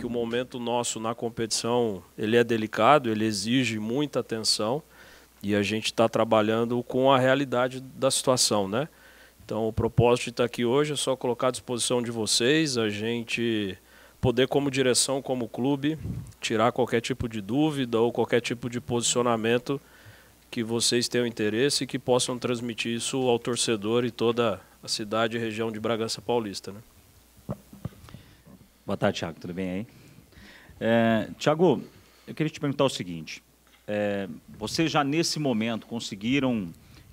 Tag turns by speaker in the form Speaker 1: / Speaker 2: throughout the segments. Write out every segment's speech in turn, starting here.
Speaker 1: que o momento nosso na competição ele é delicado, ele exige muita atenção e a gente está trabalhando com a realidade da situação, né? Então o propósito de estar tá aqui hoje é só colocar à disposição de vocês, a gente poder como direção, como clube, tirar qualquer tipo de dúvida ou qualquer tipo de posicionamento que vocês tenham interesse e que possam transmitir isso ao torcedor e toda a cidade e região de Bragança Paulista, né?
Speaker 2: Boa tarde, Tiago. Tudo bem aí? É, Tiago, eu queria te perguntar o seguinte. É, vocês já nesse momento conseguiram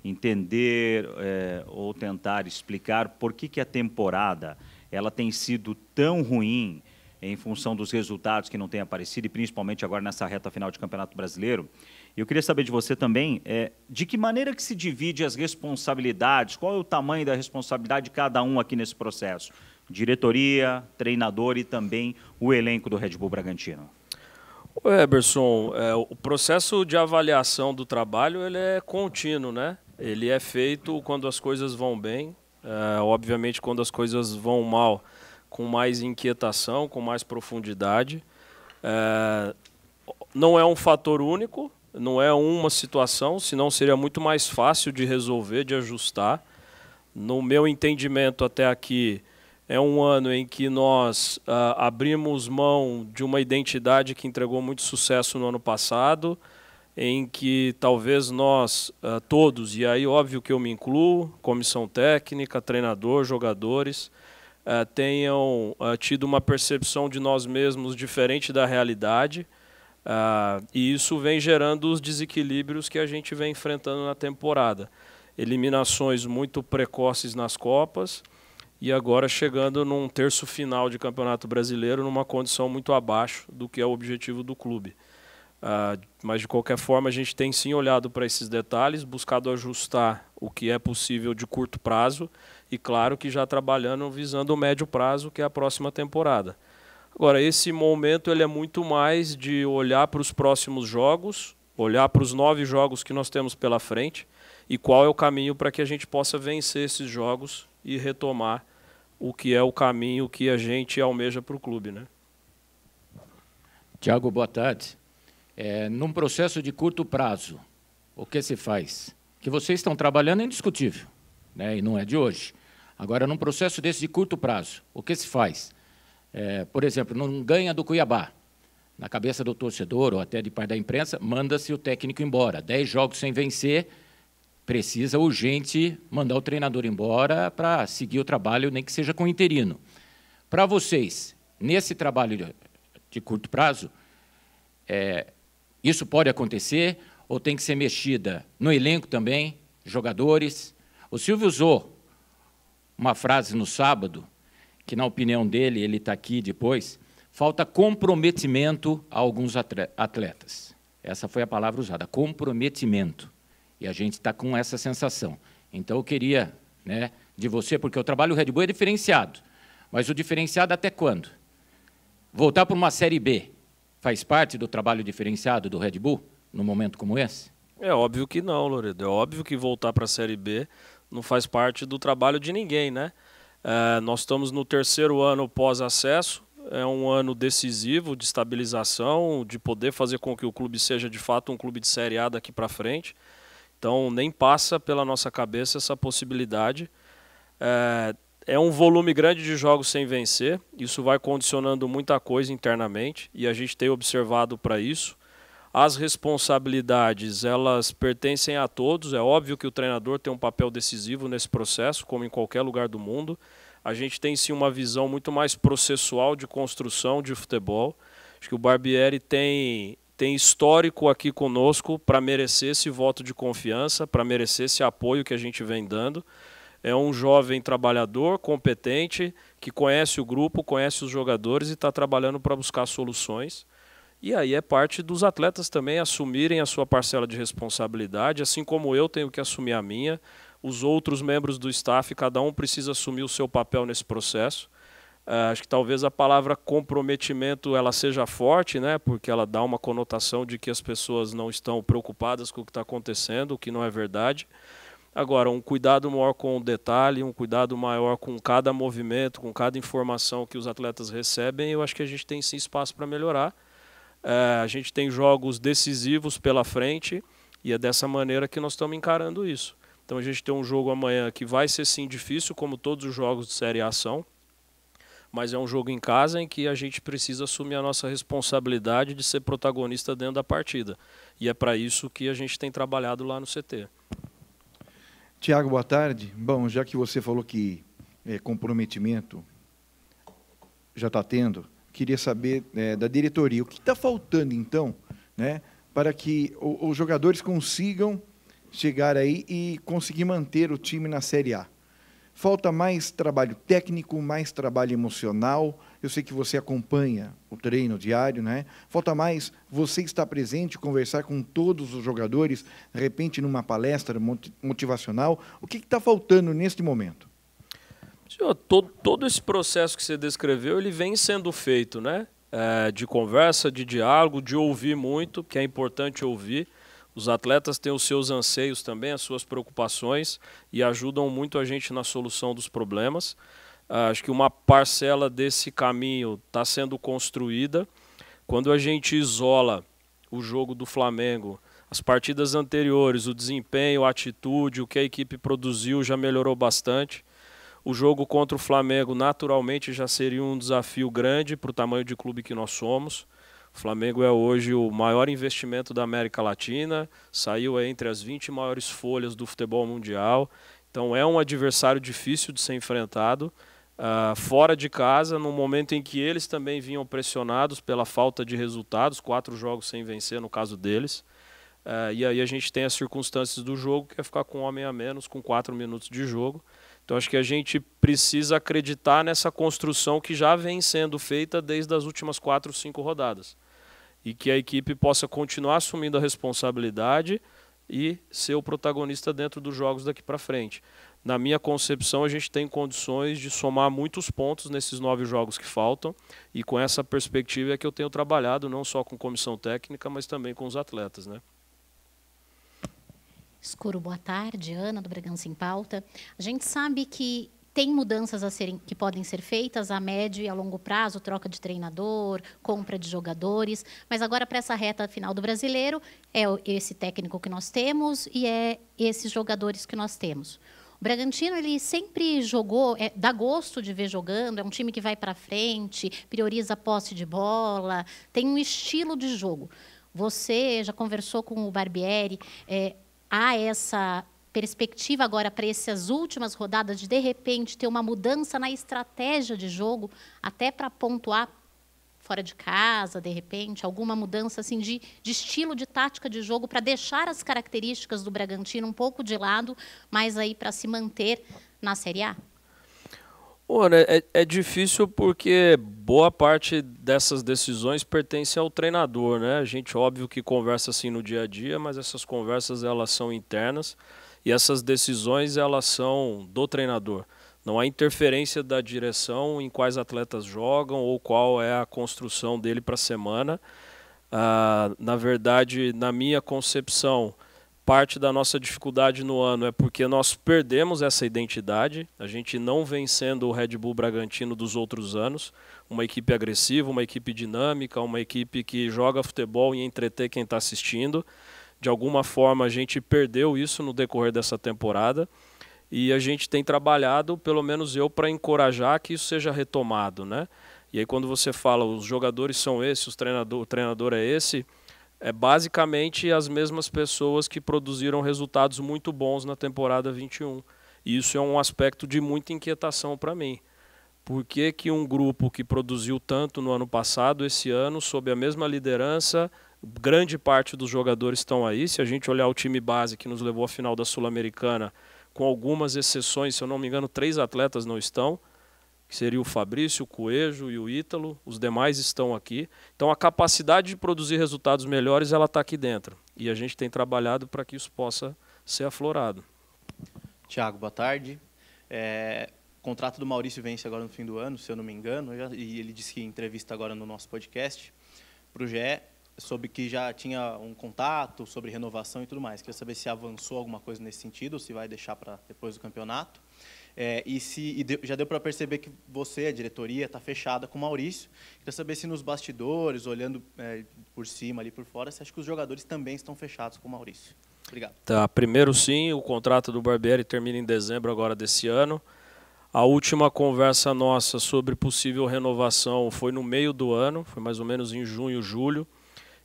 Speaker 2: entender é, ou tentar explicar por que, que a temporada ela tem sido tão ruim em função dos resultados que não têm aparecido e principalmente agora nessa reta final de Campeonato Brasileiro. Eu queria saber de você também é, de que maneira que se divide as responsabilidades, qual é o tamanho da responsabilidade de cada um aqui nesse processo diretoria, treinador e também o elenco do Red Bull Bragantino?
Speaker 1: O Eberson, é, o processo de avaliação do trabalho ele é contínuo, né? Ele é feito quando as coisas vão bem, é, obviamente quando as coisas vão mal, com mais inquietação, com mais profundidade. É, não é um fator único, não é uma situação, senão seria muito mais fácil de resolver, de ajustar. No meu entendimento até aqui, é um ano em que nós uh, abrimos mão de uma identidade que entregou muito sucesso no ano passado, em que talvez nós uh, todos, e aí óbvio que eu me incluo, comissão técnica, treinador, jogadores, uh, tenham tido uma percepção de nós mesmos diferente da realidade, e isso vem gerando os desequilíbrios que a gente vem enfrentando na temporada. Eliminações muito precoces nas Copas, e agora chegando num terço final de Campeonato Brasileiro numa condição muito abaixo do que é o objetivo do clube. Uh, mas de qualquer forma, a gente tem sim olhado para esses detalhes, buscado ajustar o que é possível de curto prazo e, claro, que já trabalhando visando o médio prazo, que é a próxima temporada. Agora, esse momento ele é muito mais de olhar para os próximos jogos, olhar para os nove jogos que nós temos pela frente e qual é o caminho para que a gente possa vencer esses jogos e retomar o que é o caminho que a gente almeja para o clube. Né?
Speaker 3: Tiago, boa tarde. É, num processo de curto prazo, o que se faz? Que vocês estão trabalhando é indiscutível, né? e não é de hoje. Agora, num processo desse de curto prazo, o que se faz? É, por exemplo, não ganha do Cuiabá. Na cabeça do torcedor ou até de parte da imprensa, manda-se o técnico embora. Dez jogos sem vencer, precisa urgente mandar o treinador embora para seguir o trabalho, nem que seja com interino. Para vocês, nesse trabalho de curto prazo, é, isso pode acontecer ou tem que ser mexida no elenco também, jogadores? O Silvio usou uma frase no sábado, que na opinião dele, ele está aqui depois, falta comprometimento a alguns atletas. Essa foi a palavra usada, comprometimento. E a gente está com essa sensação. Então eu queria né, de você, porque o trabalho do Red Bull é diferenciado. Mas o diferenciado até quando? Voltar para uma Série B faz parte do trabalho diferenciado do Red Bull num momento como esse?
Speaker 1: É óbvio que não, Loredo. É óbvio que voltar para a Série B não faz parte do trabalho de ninguém, né? É, nós estamos no terceiro ano pós-acesso, é um ano decisivo de estabilização, de poder fazer com que o clube seja de fato um clube de Série A daqui para frente. Então, nem passa pela nossa cabeça essa possibilidade. É, é um volume grande de jogos sem vencer, isso vai condicionando muita coisa internamente e a gente tem observado para isso. As responsabilidades, elas pertencem a todos. É óbvio que o treinador tem um papel decisivo nesse processo, como em qualquer lugar do mundo. A gente tem sim uma visão muito mais processual de construção de futebol. Acho que o Barbieri tem tem histórico aqui conosco para merecer esse voto de confiança, para merecer esse apoio que a gente vem dando. É um jovem trabalhador, competente, que conhece o grupo, conhece os jogadores e está trabalhando para buscar soluções. E aí é parte dos atletas também assumirem a sua parcela de responsabilidade, assim como eu tenho que assumir a minha. Os outros membros do staff, cada um precisa assumir o seu papel nesse processo. Ah, acho que talvez a palavra comprometimento ela seja forte, né? Porque ela dá uma conotação de que as pessoas não estão preocupadas com o que está acontecendo, o que não é verdade. Agora, um cuidado maior com o detalhe, um cuidado maior com cada movimento, com cada informação que os atletas recebem, eu acho que a gente tem sim espaço para melhorar. É, a gente tem jogos decisivos pela frente e é dessa maneira que nós estamos encarando isso. Então a gente tem um jogo amanhã que vai ser sim difícil, como todos os jogos de Série A são mas é um jogo em casa em que a gente precisa assumir a nossa responsabilidade de ser protagonista dentro da partida. E é para isso que a gente tem trabalhado lá no CT.
Speaker 2: Tiago, boa tarde. Bom, já que você falou que é, comprometimento já está tendo, queria saber é, da diretoria o que está faltando então, né, para que o, os jogadores consigam chegar aí e conseguir manter o time na Série A. Falta mais trabalho técnico, mais trabalho emocional. Eu sei que você acompanha o treino diário, né? Falta mais você estar presente, conversar com todos os jogadores, de repente numa palestra motivacional. O que está faltando neste momento?
Speaker 1: Senhor, todo, todo esse processo que você descreveu, ele vem sendo feito, né? É, de conversa, de diálogo, de ouvir muito, que é importante ouvir. Os atletas têm os seus anseios também, as suas preocupações e ajudam muito a gente na solução dos problemas. Ah, acho que uma parcela desse caminho está sendo construída. Quando a gente isola o jogo do Flamengo, as partidas anteriores, o desempenho, a atitude, o que a equipe produziu já melhorou bastante. O jogo contra o Flamengo, naturalmente, já seria um desafio grande para o tamanho de clube que nós somos. O Flamengo é hoje o maior investimento da América Latina, saiu entre as 20 maiores folhas do futebol mundial. Então é um adversário difícil de ser enfrentado. Uh, fora de casa, no momento em que eles também vinham pressionados pela falta de resultados, quatro jogos sem vencer no caso deles. Uh, e aí a gente tem as circunstâncias do jogo, que é ficar com um homem a menos, com quatro minutos de jogo. Então acho que a gente precisa acreditar nessa construção que já vem sendo feita desde as últimas quatro, cinco rodadas. E que a equipe possa continuar assumindo a responsabilidade e ser o protagonista dentro dos jogos daqui para frente. Na minha concepção, a gente tem condições de somar muitos pontos nesses nove jogos que faltam, e com essa perspectiva é que eu tenho trabalhado não só com comissão técnica, mas também com os atletas. Né? Escuro, boa tarde. Ana, do Bragança em Pauta. A gente sabe que tem mudanças a serem, que podem ser feitas a médio e a longo prazo, troca de treinador, compra de jogadores, mas agora para essa reta final do brasileiro é esse técnico que nós temos e é esses jogadores que nós temos. O Bragantino ele sempre jogou, é, dá gosto de ver jogando, é um time que vai para frente, prioriza a posse de bola, tem um estilo de jogo. Você já conversou com o Barbieri, é, há essa perspectiva agora para essas últimas rodadas de de repente ter uma mudança na estratégia de jogo, até para pontuar fora de casa, de repente, alguma mudança assim de, de estilo de tática de jogo para deixar as características do Bragantino um pouco de lado, mas aí para se manter na Série A? Mano, é, é difícil porque boa parte dessas decisões pertence ao treinador, né? A gente, óbvio, que conversa assim no dia a dia, mas essas conversas elas são internas e essas decisões elas são do treinador. Não há interferência da direção em quais atletas jogam ou qual é a construção dele para a semana. Ah, na verdade, na minha concepção, parte da nossa dificuldade no ano é porque nós perdemos essa identidade, a gente não vem sendo o Red Bull Bragantino dos outros anos, uma equipe agressiva, uma equipe dinâmica, uma equipe que joga futebol e entreter quem está assistindo. De alguma forma a gente perdeu isso no decorrer dessa temporada e a gente tem trabalhado, pelo menos eu, para encorajar que isso seja retomado, né? E aí quando você fala os jogadores são esses, o treinador, o treinador é esse, é basicamente as mesmas pessoas que produziram resultados muito bons na temporada 21. E isso é um aspecto de muita inquietação para mim. Por que, que um grupo que produziu tanto no ano passado, esse ano, sob a mesma liderança, grande parte dos jogadores estão aí. Se a gente olhar o time base que nos levou à final da Sul-Americana, com algumas exceções, se eu não me engano, três atletas não estão que seria o Fabrício, o Coelho e o Ítalo, os demais estão aqui. Então a capacidade de produzir resultados melhores ela está aqui dentro e a gente tem trabalhado para que isso possa ser aflorado.
Speaker 2: Tiago, boa tarde. É, o contrato do Maurício vence agora no fim do ano, se eu não me engano, e ele disse que entrevista agora no nosso podcast para o GE sobre que já tinha um contato sobre renovação e tudo mais. Queria saber se avançou alguma coisa nesse sentido ou se vai deixar para depois do campeonato. É, e se e já deu para perceber que você, a diretoria, está fechada com o Maurício. Queria saber se nos bastidores, olhando é, por cima, ali por fora, você acha que os jogadores também estão fechados com o Maurício? Obrigado.
Speaker 1: Tá, primeiro sim, o contrato do Barbieri termina em dezembro agora desse ano. A última conversa nossa sobre possível renovação foi no meio do ano, foi mais ou menos em junho, julho.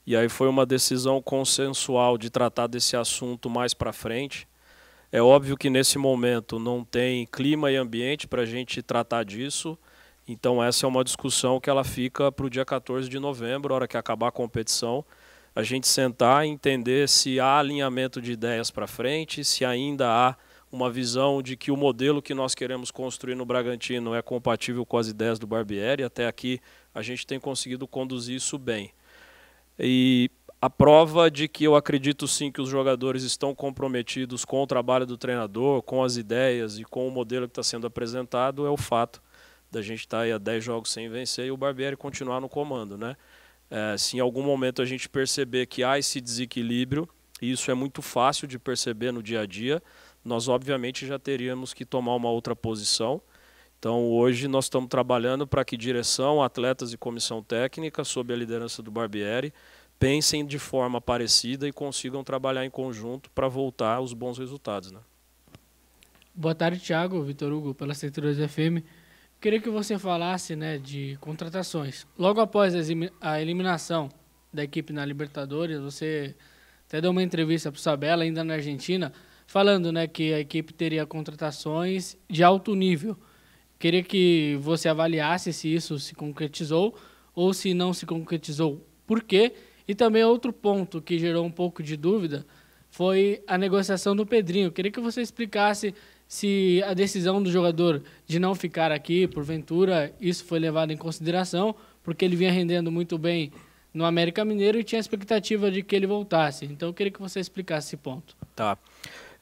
Speaker 1: E aí foi uma decisão consensual de tratar desse assunto mais para frente. É óbvio que nesse momento não tem clima e ambiente para a gente tratar disso. Então essa é uma discussão que ela fica para o dia 14 de novembro, hora que acabar a competição, a gente sentar e entender se há alinhamento de ideias para frente, se ainda há uma visão de que o modelo que nós queremos construir no Bragantino é compatível com as ideias do Barbieri. Até aqui a gente tem conseguido conduzir isso bem. E a prova de que eu acredito sim que os jogadores estão comprometidos com o trabalho do treinador, com as ideias e com o modelo que está sendo apresentado é o fato da gente estar tá aí a 10 jogos sem vencer e o Barbieri continuar no comando, né? É, se em algum momento a gente perceber que há esse desequilíbrio, e isso é muito fácil de perceber no dia a dia, nós obviamente já teríamos que tomar uma outra posição. Então hoje nós estamos trabalhando para que direção, atletas e comissão técnica, sob a liderança do Barbieri, pensem de forma parecida e consigam trabalhar em conjunto para voltar aos bons resultados. Né?
Speaker 3: Boa tarde, Thiago, Vitor Hugo, pela Centro FM. Queria que você falasse né, de contratações. Logo após a eliminação da equipe na Libertadores, você até deu uma entrevista para o Sabela, ainda na Argentina, falando né, que a equipe teria contratações de alto nível. Queria que você avaliasse se isso se concretizou ou se não se concretizou. Por quê? E também outro ponto que gerou um pouco de dúvida foi a negociação do Pedrinho. Eu queria que você explicasse se a decisão do jogador de não ficar aqui, porventura, isso foi levado em consideração, porque ele vinha rendendo muito bem no América Mineiro e tinha a expectativa de que ele voltasse. Então eu queria que você explicasse esse ponto.
Speaker 1: Tá.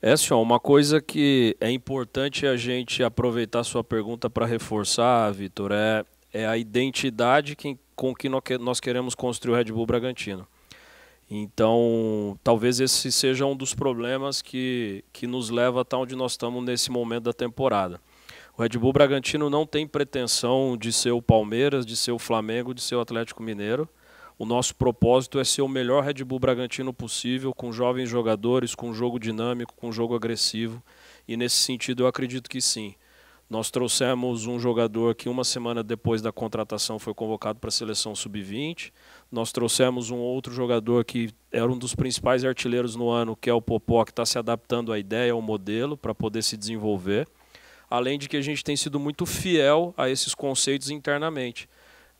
Speaker 1: É, senhor, uma coisa que é importante a gente aproveitar sua pergunta para reforçar, Vitor, é, é a identidade que, com que nós queremos construir o Red Bull Bragantino. Então, talvez esse seja um dos problemas que, que nos leva até onde nós estamos nesse momento da temporada. O Red Bull Bragantino não tem pretensão de ser o Palmeiras, de ser o Flamengo, de ser o Atlético Mineiro. O nosso propósito é ser o melhor Red Bull Bragantino possível, com jovens jogadores, com jogo dinâmico, com jogo agressivo. E nesse sentido, eu acredito que sim. Nós trouxemos um jogador que uma semana depois da contratação foi convocado para a seleção sub-20. Nós trouxemos um outro jogador que era um dos principais artilheiros no ano, que é o Popó, que está se adaptando à ideia, ao modelo, para poder se desenvolver. Além de que a gente tem sido muito fiel a esses conceitos internamente.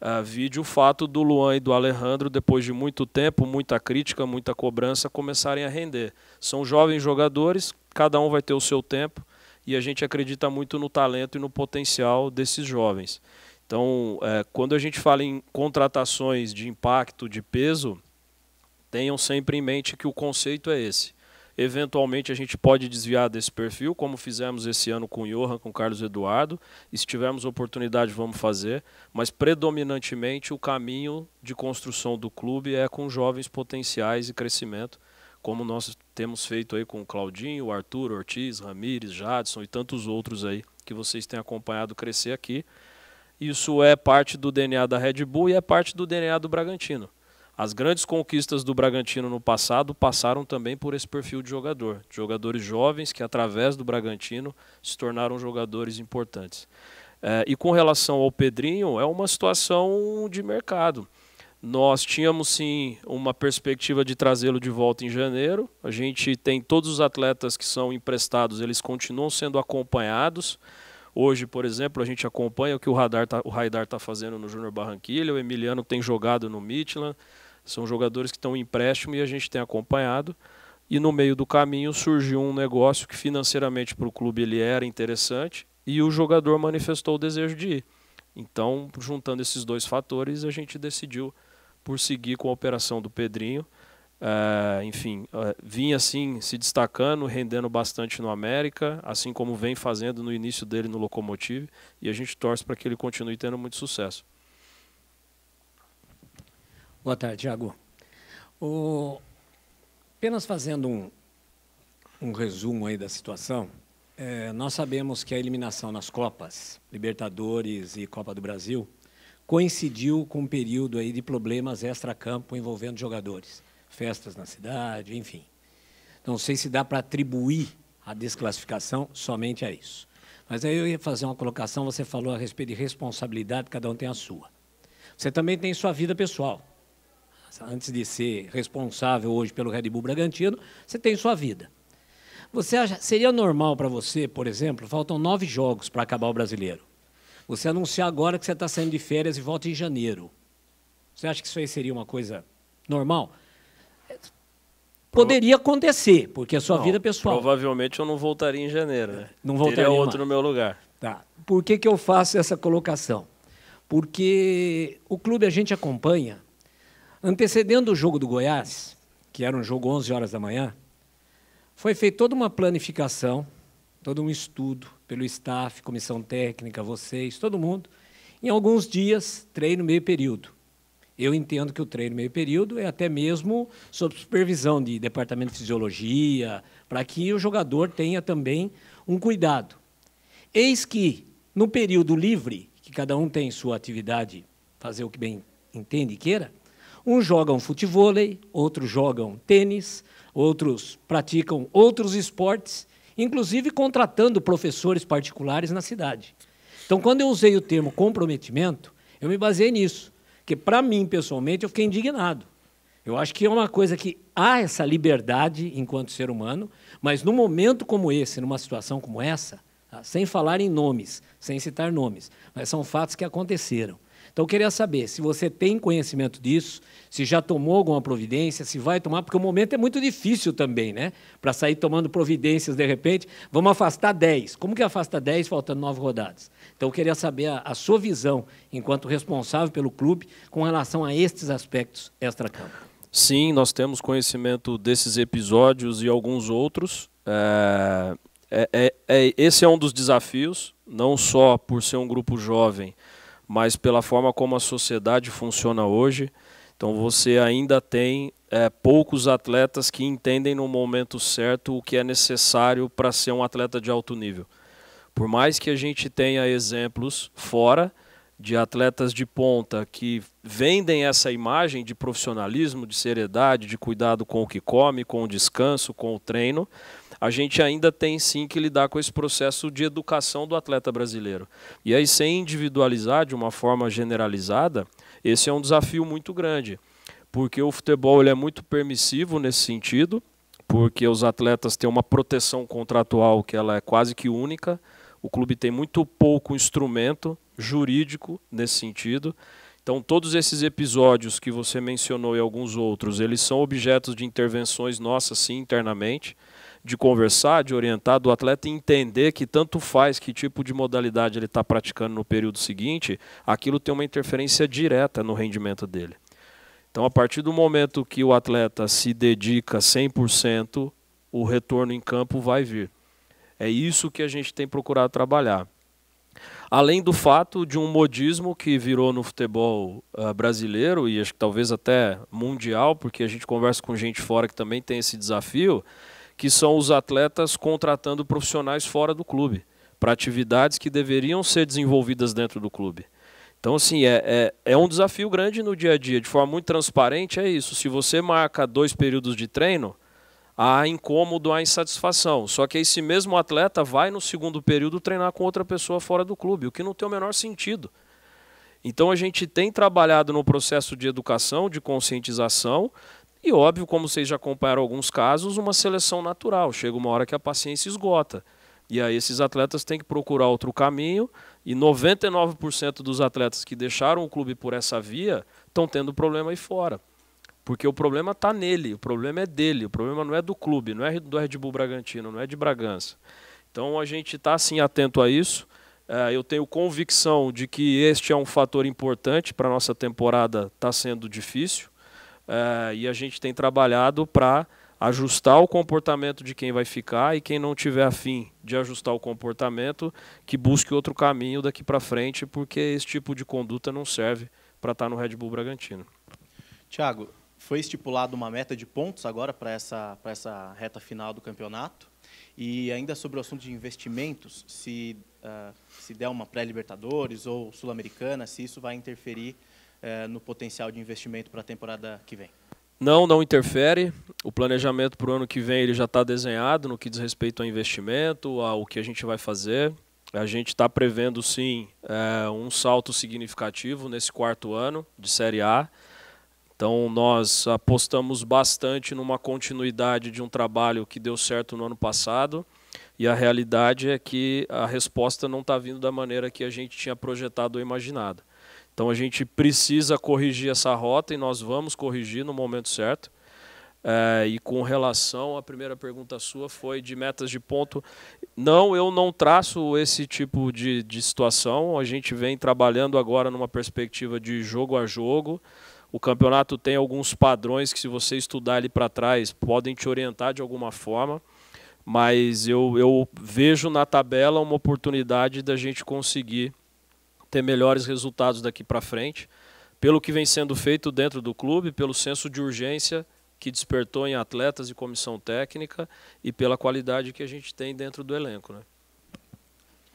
Speaker 1: Uh, vide o fato do Luan e do Alejandro, depois de muito tempo, muita crítica, muita cobrança, começarem a render. São jovens jogadores, cada um vai ter o seu tempo e a gente acredita muito no talento e no potencial desses jovens. Então, é, quando a gente fala em contratações de impacto, de peso, tenham sempre em mente que o conceito é esse. Eventualmente a gente pode desviar desse perfil, como fizemos esse ano com o Johan, com o Carlos Eduardo. E se tivermos oportunidade, vamos fazer. Mas predominantemente o caminho de construção do clube é com jovens potenciais e crescimento como nós temos feito aí com o Claudinho, o Arthur, Ortiz, Ramires, Jadson e tantos outros aí que vocês têm acompanhado crescer aqui. Isso é parte do DNA da Red Bull e é parte do DNA do Bragantino. As grandes conquistas do Bragantino no passado passaram também por esse perfil de jogador. De jogadores jovens que, através do Bragantino, se tornaram jogadores importantes. É, e com relação ao Pedrinho, é uma situação de mercado. Nós tínhamos sim uma perspectiva de trazê-lo de volta em janeiro. A gente tem todos os atletas que são emprestados, eles continuam sendo acompanhados. Hoje, por exemplo, a gente acompanha o que o Radar tá, o Raidar está fazendo no Júnior Barranquilha, o Emiliano tem jogado no Midland. São jogadores que estão em empréstimo e a gente tem acompanhado. E no meio do caminho surgiu um negócio que financeiramente para o clube ele era interessante e o jogador manifestou o desejo de ir. Então, juntando esses dois fatores, a gente decidiu por seguir com a operação do Pedrinho. É, enfim, é, vinha assim se destacando, rendendo bastante no América, assim como vem fazendo no início dele no Locomotive, e a gente torce para que ele continue tendo muito sucesso.
Speaker 4: Boa tarde, Thiago. O... Apenas fazendo um, um resumo aí da situação, é, nós sabemos que a eliminação nas Copas, Libertadores e Copa do Brasil, coincidiu com um período aí de problemas extra-campo envolvendo jogadores, festas na cidade, enfim. Não sei se dá para atribuir a desclassificação somente a isso. Mas aí eu ia fazer uma colocação, você falou a respeito de responsabilidade, cada um tem a sua. Você também tem sua vida pessoal. Antes de ser responsável hoje pelo Red Bull Bragantino, você tem sua vida. Você acha, seria normal para você, por exemplo, faltam nove jogos para acabar o brasileiro você anunciar agora que você está saindo de férias e volta em janeiro. Você acha que isso aí seria uma coisa normal? Poderia
Speaker 1: acontecer, porque é sua não, vida pessoal. Provavelmente eu não voltaria em janeiro, né? Não voltaria. Teria outro mais. no meu lugar. Tá.
Speaker 4: Por que, que eu faço essa colocação? Porque o clube a gente acompanha, antecedendo o jogo do Goiás, que era um jogo 11 horas da manhã, foi feita toda uma planificação todo um estudo pelo staff, comissão técnica, vocês, todo mundo. Em alguns dias, treino meio período. Eu entendo que o treino meio período é até mesmo sob supervisão de departamento de fisiologia, para que o jogador tenha também um cuidado. Eis que, no período livre, que cada um tem sua atividade, fazer o que bem entende e queira, uns jogam futevôlei, outros jogam tênis, outros praticam outros esportes, inclusive contratando professores particulares na cidade. Então, quando eu usei o termo comprometimento, eu me baseei nisso, que para mim, pessoalmente, eu fiquei indignado. Eu acho que é uma coisa que há essa liberdade enquanto ser humano, mas num momento como esse, numa situação como essa, ah, sem falar em nomes, sem citar nomes, mas são fatos que aconteceram. Então, eu queria saber se você tem conhecimento disso, se já tomou alguma providência, se vai tomar, porque o momento é muito difícil também, né? Para sair tomando providências de repente. Vamos afastar 10. Como que afasta 10 faltando nove rodadas? Então, eu queria saber a, a sua visão, enquanto responsável pelo clube, com relação a estes aspectos extra-campo.
Speaker 1: Sim, nós temos conhecimento desses episódios e alguns outros. É, é, é, é esse é um dos desafios, não só por ser um grupo jovem, mas pela forma como a sociedade funciona hoje, então você ainda tem é, poucos atletas que entendem no momento certo o que é necessário para ser um atleta de alto nível. Por mais que a gente tenha exemplos fora de atletas de ponta que vendem essa imagem de profissionalismo, de seriedade, de cuidado com o que come, com o descanso, com o treino, a gente ainda tem sim que lidar com esse processo de educação do atleta brasileiro. E aí, sem individualizar de uma forma generalizada, esse é um desafio muito grande, porque o futebol ele é muito permissivo nesse sentido, porque os atletas têm uma proteção contratual que ela é quase que única. O clube tem muito pouco instrumento jurídico nesse sentido. Então, todos esses episódios que você mencionou e alguns outros, eles são objetos de intervenções nossas, sim, internamente de conversar, de orientar, do atleta entender que tanto faz que tipo de modalidade ele está praticando no período seguinte, aquilo tem uma interferência direta no rendimento dele. Então, a partir do momento que o atleta se dedica 100%, o retorno em campo vai vir. É isso que a gente tem procurado trabalhar. Além do fato de um modismo que virou no futebol uh, brasileiro e acho que talvez até mundial, porque a gente conversa com gente fora que também tem esse desafio, que são os atletas contratando profissionais fora do clube, para atividades que deveriam ser desenvolvidas dentro do clube. Então, assim, é, é, é, um desafio grande no dia a dia. De forma muito transparente, é isso. Se você marca dois períodos de treino, há incômodo, há insatisfação. Só que esse mesmo atleta vai no segundo período treinar com outra pessoa fora do clube, o que não tem o menor sentido. Então, a gente tem trabalhado no processo de educação, de conscientização, e óbvio, como vocês já acompanharam alguns casos, uma seleção natural. Chega uma hora que a paciência esgota. E aí esses atletas têm que procurar outro caminho. E 99% dos atletas que deixaram o clube por essa via estão tendo problema aí fora. Porque o problema está nele, o problema é dele, o problema não é do clube, não é do Red Bull Bragantino, não é de Bragança. Então a gente está assim atento a isso. É, eu tenho convicção de que este é um fator importante para a nossa temporada estar tá sendo difícil. Eh, e a gente tem trabalhado para ajustar o comportamento de quem vai ficar e quem não tiver afim de ajustar o comportamento, que busque outro caminho daqui para frente, porque esse tipo de conduta não serve para estar tá no Red
Speaker 2: Bull Bragantino. Tiago, foi estipulada uma meta de pontos agora para essa, essa reta final do campeonato. E ainda sobre o assunto de investimentos, se, uh, se der uma pré-Libertadores ou Sul-Americana, se isso vai interferir é, no potencial de investimento para a temporada que vem?
Speaker 1: Não, não interfere. O planejamento para o ano que vem ele já está desenhado no que diz respeito ao investimento, ao que a gente vai fazer. A gente está prevendo sim é, um salto significativo nesse quarto ano de Série A. Então nós apostamos bastante numa continuidade de um trabalho que deu certo no ano passado. E a realidade é que a resposta não está vindo da maneira que a gente tinha projetado ou imaginado. Então a gente precisa corrigir essa rota e nós vamos corrigir no momento certo. É, e com relação à primeira pergunta sua, foi de metas de ponto. Não, eu não traço esse tipo de, de situação. A gente vem trabalhando agora numa perspectiva de jogo a jogo. O campeonato tem alguns padrões que, se você estudar ali para trás, podem te orientar de alguma forma. Mas eu, eu vejo na tabela uma oportunidade da gente conseguir ter melhores resultados daqui para frente, pelo que vem sendo feito dentro do clube, pelo senso de urgência que despertou em atletas e comissão técnica e pela qualidade que a gente tem dentro do elenco. Né?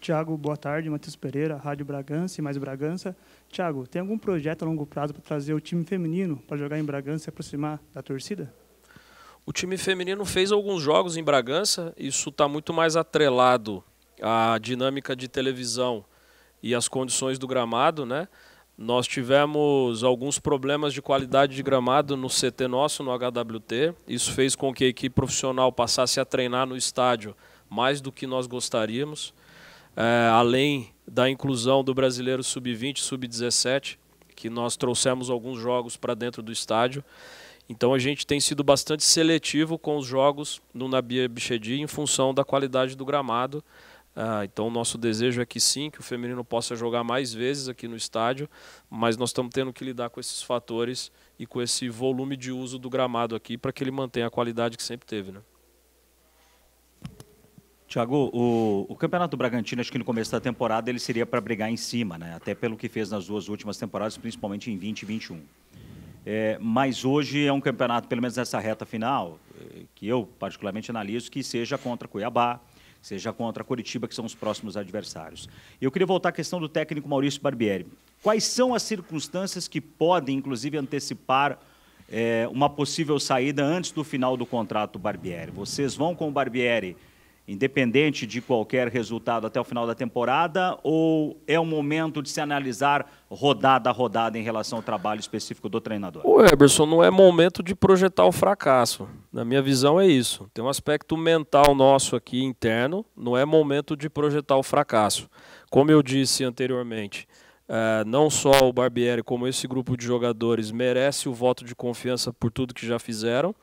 Speaker 2: Tiago, boa tarde. Matheus Pereira, Rádio Bragança e mais Bragança. Tiago, tem algum projeto a longo prazo para trazer o time feminino para jogar em Bragança e se aproximar da torcida?
Speaker 1: O time feminino fez alguns jogos em Bragança. Isso está muito mais atrelado à dinâmica de televisão e as condições do gramado, né? Nós tivemos alguns problemas de qualidade de gramado no CT nosso, no HWT. Isso fez com que a equipe profissional passasse a treinar no estádio mais do que nós gostaríamos. É, além da inclusão do brasileiro sub-20 sub-17, que nós trouxemos alguns jogos para dentro do estádio. Então a gente tem sido bastante seletivo com os jogos no Nabia Bichedi em função da qualidade do gramado ah, então, nosso desejo é que sim, que o feminino possa jogar mais vezes aqui no estádio, mas nós estamos tendo que lidar com esses fatores e com esse volume de uso do gramado aqui para que ele mantenha a qualidade que sempre teve. Né?
Speaker 2: Tiago, o, o, Campeonato Bragantino, acho que no começo da temporada, ele seria para brigar em cima, né? até pelo que fez nas duas últimas temporadas, principalmente em 20 e 21. É, mas hoje é um campeonato, pelo menos nessa reta final, é, que eu particularmente analiso que seja contra Cuiabá, seja contra a Curitiba, que são os próximos adversários. Eu queria voltar à questão do técnico Maurício Barbieri. Quais são as circunstâncias que podem, inclusive, antecipar é, uma possível saída antes do final do contrato Barbieri? Vocês vão com o Barbieri independente de qualquer resultado até o final da temporada, ou é o momento de se analisar rodada a rodada em relação ao trabalho específico do treinador?
Speaker 1: O Eberson, não é momento de projetar o fracasso. Na minha visão é isso. Tem um aspecto mental nosso aqui interno, não é momento de projetar o fracasso. Como eu disse anteriormente, eh, não só o Barbieri, como esse grupo de jogadores merece o voto de confiança por tudo que já fizeram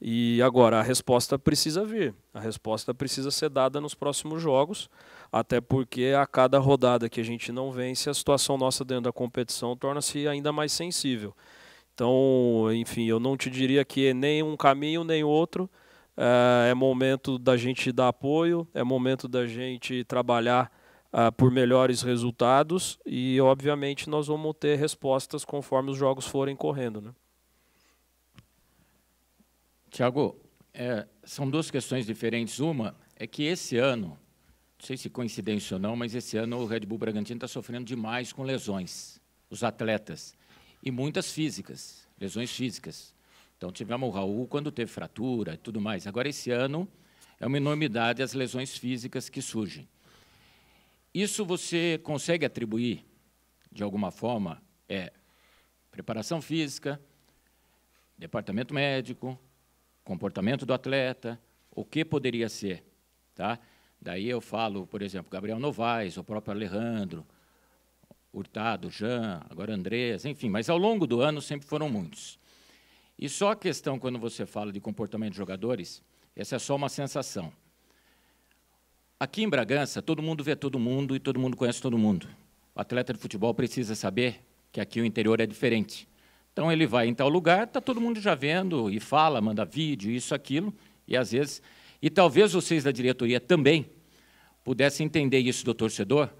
Speaker 1: e agora, a resposta precisa vir. A resposta precisa ser dada nos próximos jogos, até porque a cada rodada que a gente não vence, a situação nossa dentro da competição torna-se ainda mais sensível. Então, enfim, eu não te diria que nem um caminho nem outro. Eh, é momento da gente dar apoio, é momento da gente trabalhar ah, por melhores resultados e, obviamente, nós vamos ter respostas conforme os jogos forem correndo. Né? Tiago,
Speaker 3: é, são duas questões diferentes. Uma é que esse ano, não sei se coincidência ou não, mas esse ano o Red Bull Bragantino está sofrendo demais com lesões, os atletas, e muitas físicas, lesões físicas. Então tivemos o Raul quando teve fratura e tudo mais. Agora esse ano é uma enormidade as lesões físicas que surgem. Isso você consegue atribuir, de alguma forma, é preparação física, departamento médico, comportamento do atleta, o que poderia ser, tá? Daí eu falo, por exemplo, Gabriel Novaes, o próprio Alejandro, Hurtado, Jean, agora Andrés, enfim, mas ao longo do ano sempre foram muitos. E só a questão quando você fala de comportamento de jogadores, essa é só uma sensação. Aqui em Bragança, todo mundo vê todo mundo e todo mundo conhece todo mundo. O atleta de futebol precisa saber que aqui o interior é diferente. Então ele vai em tal lugar, está todo mundo já vendo e fala, manda vídeo, isso, aquilo, e às vezes. E talvez vocês da diretoria também pudessem entender isso do torcedor,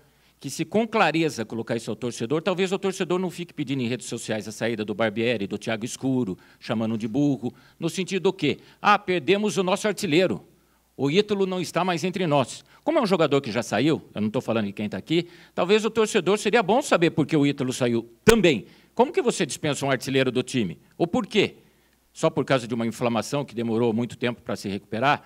Speaker 3: que se com clareza colocar isso ao torcedor, talvez o torcedor não fique pedindo em redes sociais a saída do Barbieri, do Thiago Escuro, chamando de burro, no sentido do quê? Ah, perdemos o nosso artilheiro. O Ítalo não está mais entre nós. Como é um jogador que já saiu, eu não estou falando de quem está aqui, talvez o torcedor seria bom saber por que o Ítalo saiu também. Como que você dispensa um artilheiro do time? Ou por quê? Só por causa de uma inflamação que demorou muito tempo para se recuperar?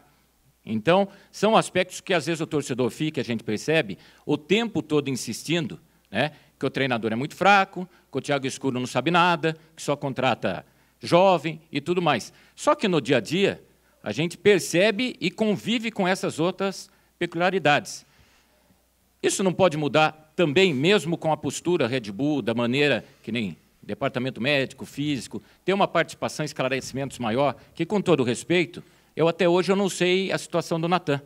Speaker 3: Então, são aspectos que às vezes o torcedor fica, a gente percebe, o tempo todo insistindo, né? Que o treinador é muito fraco, que o Thiago Escuro não sabe nada, que só contrata jovem e tudo mais. Só que no dia a dia, a gente percebe e convive com essas outras peculiaridades. Isso não pode mudar também, mesmo com a postura Red Bull, da maneira que nem departamento médico, físico, ter uma participação, esclarecimentos maior, que com todo respeito, eu até hoje eu não sei a situação do Natan.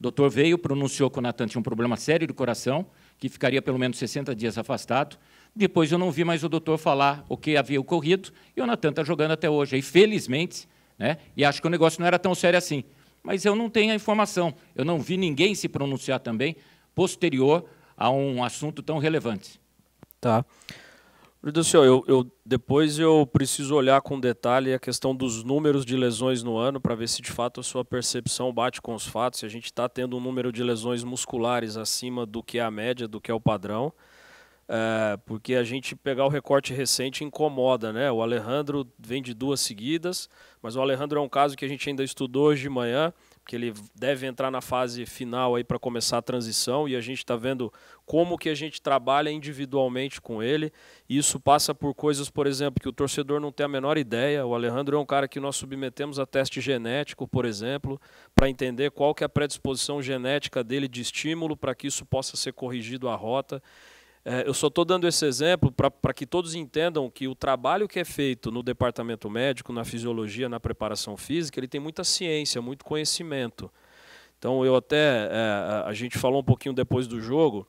Speaker 3: O doutor veio, pronunciou que o Natan tinha um problema sério do coração, que ficaria pelo menos 60 dias afastado. Depois eu não vi mais o doutor falar o que havia ocorrido, e o Natan está jogando até hoje. E felizmente, né, e acho que o negócio não era tão sério assim. Mas eu não tenho a informação, eu não vi ninguém se pronunciar também
Speaker 1: posterior a um assunto tão relevante. Tá. Senhor, assim, eu, eu, depois eu preciso olhar com detalhe a questão dos números de lesões no ano para ver se de fato a sua percepção bate com os fatos, se a gente está tendo um número de lesões musculares acima do que é a média, do que é o padrão. É, porque a gente pegar o recorte recente incomoda, né? O Alejandro vem de duas seguidas, mas o Alejandro é um caso que a gente ainda estudou hoje de manhã que ele deve entrar na fase final aí para começar a transição e a gente está vendo como que a gente trabalha individualmente com ele. isso passa por coisas, por exemplo, que o torcedor não tem a menor ideia. O Alejandro é um cara que nós submetemos a teste genético, por exemplo, para entender qual que é a predisposição genética dele de estímulo para que isso possa ser corrigido à rota. É, eu só estou dando esse exemplo para que todos entendam que o trabalho que é feito no departamento médico, na fisiologia, na preparação física, ele tem muita ciência, muito conhecimento. Então, eu até. É, a gente falou um pouquinho depois do jogo.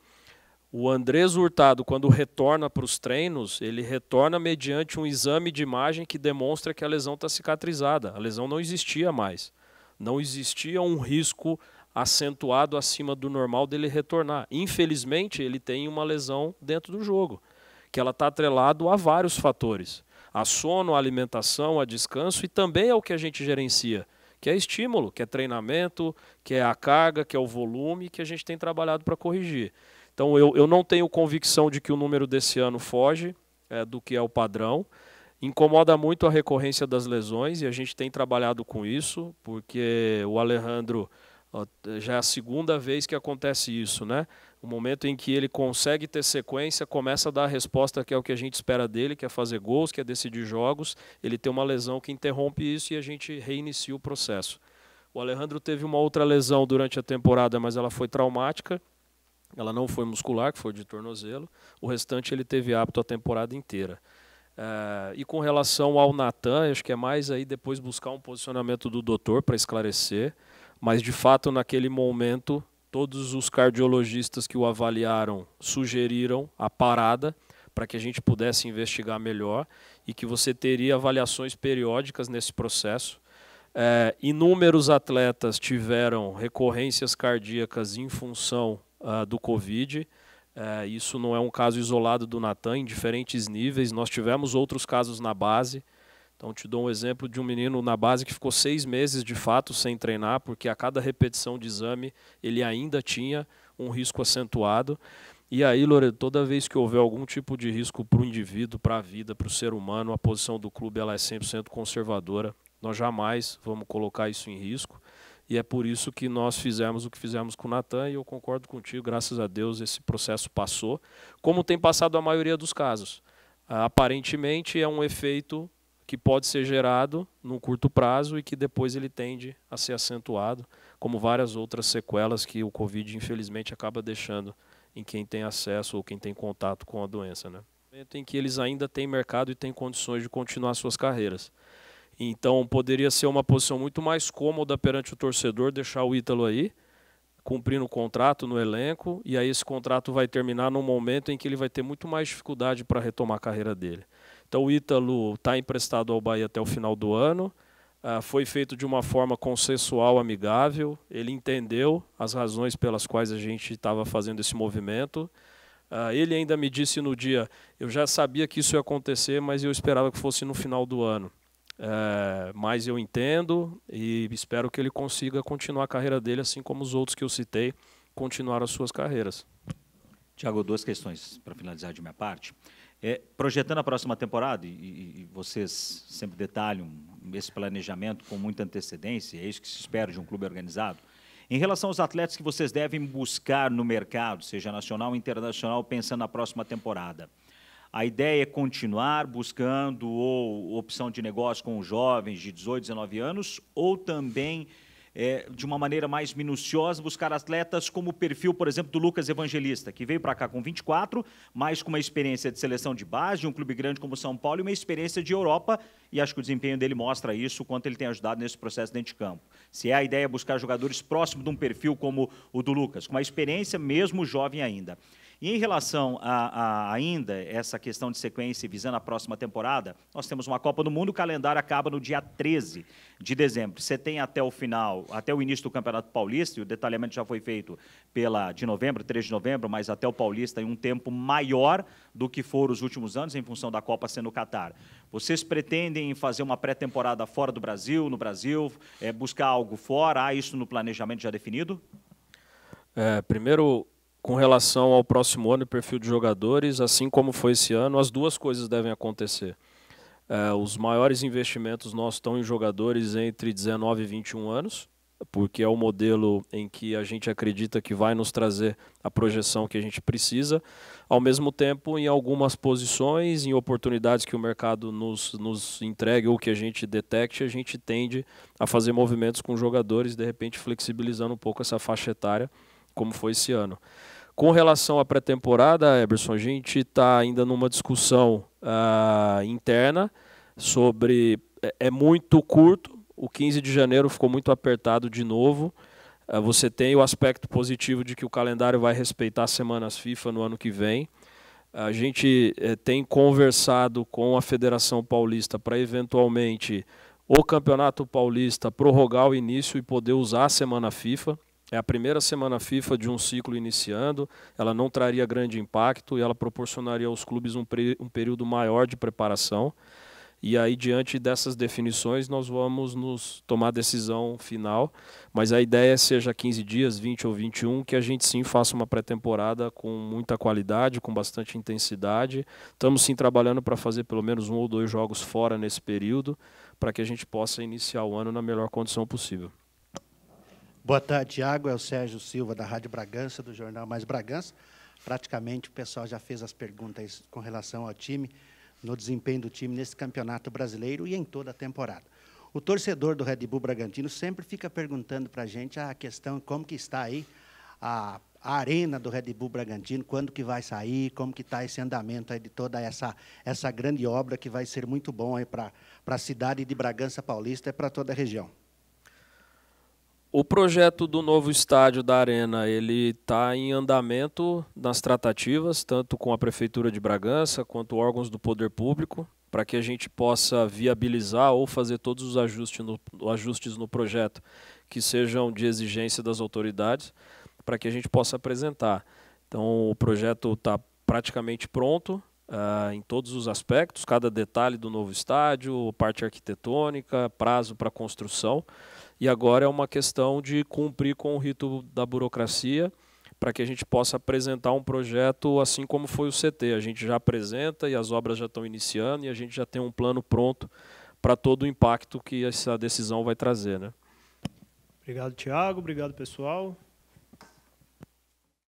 Speaker 1: O Andrés Hurtado, quando retorna para os treinos, ele retorna mediante um exame de imagem que demonstra que a lesão está cicatrizada. A lesão não existia mais. Não existia um risco acentuado acima do normal dele retornar. Infelizmente, ele tem uma lesão dentro do jogo, que ela está atrelado a vários fatores. A sono, a alimentação, a descanso e também é o que a gente gerencia, que é estímulo, que é treinamento, que é a carga, que é o volume que a gente tem trabalhado para corrigir. Então, eu, eu não tenho convicção de que o número desse ano foge é, do que é o padrão. Incomoda muito a recorrência das lesões e a gente tem trabalhado com isso, porque o Alejandro já é a segunda vez que acontece isso, né? O momento em que ele consegue ter sequência, começa a dar a resposta que é o que a gente espera dele, que é fazer gols, que é decidir jogos. Ele tem uma lesão que interrompe isso e a gente reinicia o processo. O Alejandro teve uma outra lesão durante a temporada, mas ela foi traumática. Ela não foi muscular, que foi de tornozelo. O restante ele teve apto a temporada inteira. Eh, e com relação ao Natan, acho que é mais aí depois buscar um posicionamento do doutor para esclarecer mas de fato naquele momento todos os cardiologistas que o avaliaram sugeriram a parada para que a gente pudesse investigar melhor e que você teria avaliações periódicas nesse processo. É, inúmeros atletas tiveram recorrências cardíacas em função uh, do Covid. É, isso não é um caso isolado do Natan, em diferentes níveis. Nós tivemos outros casos na base. Então, te dou um exemplo de um menino na base que ficou seis meses de fato sem treinar, porque a cada repetição de exame ele ainda tinha um risco acentuado. E aí, Loreto, toda vez que houver algum tipo de risco para o indivíduo, para a vida, para o ser humano, a posição do clube ela é 100% conservadora. Nós jamais vamos colocar isso em risco. E é por isso que nós fizemos o que fizemos com o Natan, e eu concordo contigo, graças a Deus esse processo passou, como tem passado a maioria dos casos. Ah, aparentemente é um efeito que pode ser gerado num curto prazo e que depois ele tende a ser acentuado, como várias outras sequelas que o Covid, infelizmente, acaba deixando em quem tem acesso ou quem tem contato com a doença. Né? Em que eles ainda têm mercado e têm condições de continuar suas carreiras. Então, poderia ser uma posição muito mais cômoda perante o torcedor deixar o Ítalo aí, cumprindo o contrato no elenco, e aí esse contrato vai terminar num momento em que ele vai ter muito mais dificuldade para retomar a carreira dele. Então o Ítalo está emprestado ao Bahia até o final do ano. Uh, foi feito de uma forma consensual, amigável. Ele entendeu as razões pelas quais a gente estava fazendo esse movimento. Uh, ele ainda me disse no dia: eu já sabia que isso ia acontecer, mas eu esperava que fosse no final do ano. Uh, mas eu entendo e espero que ele consiga continuar a carreira dele, assim como os outros que eu citei continuaram as suas carreiras.
Speaker 2: Tiago, duas questões para finalizar de minha parte. É, projetando a próxima temporada, e, e, vocês sempre detalham esse planejamento com muita antecedência, é isso que se espera de um clube organizado. Em relação aos atletas que vocês devem buscar no mercado, seja nacional ou internacional, pensando na próxima temporada, a ideia é continuar buscando ou opção de negócio com jovens de 18, 19 anos, ou também é, de uma maneira mais minuciosa, buscar atletas como o perfil, por exemplo, do Lucas Evangelista, que veio para cá com 24, mas com uma experiência de seleção de base, de um clube grande como São Paulo e uma experiência de Europa. E acho que o desempenho dele mostra isso, o quanto ele tem ajudado nesse processo dentro de campo. Se é a ideia buscar jogadores próximos de um perfil como o do Lucas, com uma experiência mesmo jovem ainda. E em relação a, a, ainda essa questão de sequência visando a próxima temporada, nós temos uma Copa do Mundo, o calendário acaba no dia 13 de dezembro. Você tem até o final, até o início do Campeonato Paulista, e o detalhamento já foi feito pela de novembro, 3 de novembro, mas até o Paulista em um tempo maior do que foram os últimos anos, em função da Copa sendo no Catar. Vocês pretendem fazer uma pré-temporada fora do Brasil, no Brasil, é, buscar algo fora? Há isso no planejamento já definido?
Speaker 1: É, primeiro, com relação ao próximo ano e perfil de jogadores, assim como foi esse ano, as duas coisas devem acontecer. É, os maiores investimentos nossos estão em jogadores entre 19 e 21 anos, porque é o modelo em que a gente acredita que vai nos trazer a projeção que a gente precisa. Ao mesmo tempo, em algumas posições, em oportunidades que o mercado nos, nos entregue ou que a gente detecte, a gente tende a fazer movimentos com jogadores, de repente flexibilizando um pouco essa faixa etária, como foi esse ano. Com relação à pré-temporada, Eberson, a gente está ainda numa discussão uh, interna sobre. É, é muito curto, o 15 de janeiro ficou muito apertado de novo. Uh, você tem o aspecto positivo de que o calendário vai respeitar as semanas FIFA no ano que vem. A gente eh, tem conversado com a Federação Paulista para eventualmente o Campeonato Paulista prorrogar o início e poder usar a semana FIFA. É a primeira semana FIFA de um ciclo iniciando, ela não traria grande impacto e ela proporcionaria aos clubes um, um período maior de preparação. E aí, diante dessas definições, nós vamos nos tomar decisão final. Mas a ideia é seja 15 dias, 20 ou 21, que a gente sim faça uma pré-temporada com muita qualidade, com bastante intensidade. Estamos sim trabalhando para fazer pelo menos um ou dois jogos fora nesse período, para que a gente possa iniciar o ano na melhor condição possível.
Speaker 2: Boa tarde, Tiago. É o Sérgio Silva, da Rádio Bragança, do Jornal Mais Bragança. Praticamente o pessoal já fez as perguntas com relação ao time, no desempenho do time nesse campeonato brasileiro e em toda a temporada. O torcedor do Red Bull Bragantino sempre fica perguntando para a gente a questão como que está aí a, a, arena do Red Bull Bragantino, quando que vai sair, como que está esse andamento aí de toda essa, essa grande obra que vai ser muito bom para a cidade de Bragança Paulista e para toda a região.
Speaker 1: O projeto do novo estádio da Arena, ele está em andamento nas tratativas, tanto com a Prefeitura de Bragança quanto órgãos do poder público, para que a gente possa viabilizar ou fazer todos os ajustes no, ajustes no projeto que sejam de exigência das autoridades, para que a gente possa apresentar. Então, o projeto está praticamente pronto, Uh, em todos os aspectos, cada detalhe do novo estádio, parte arquitetônica, prazo para construção e agora é uma questão de cumprir com o rito da burocracia para que a gente possa apresentar um projeto assim como foi o CT. A gente já apresenta e as obras já estão iniciando e a gente já tem um plano pronto para todo o impacto que essa decisão vai trazer. Né?
Speaker 2: Obrigado, Tiago. Obrigado, pessoal.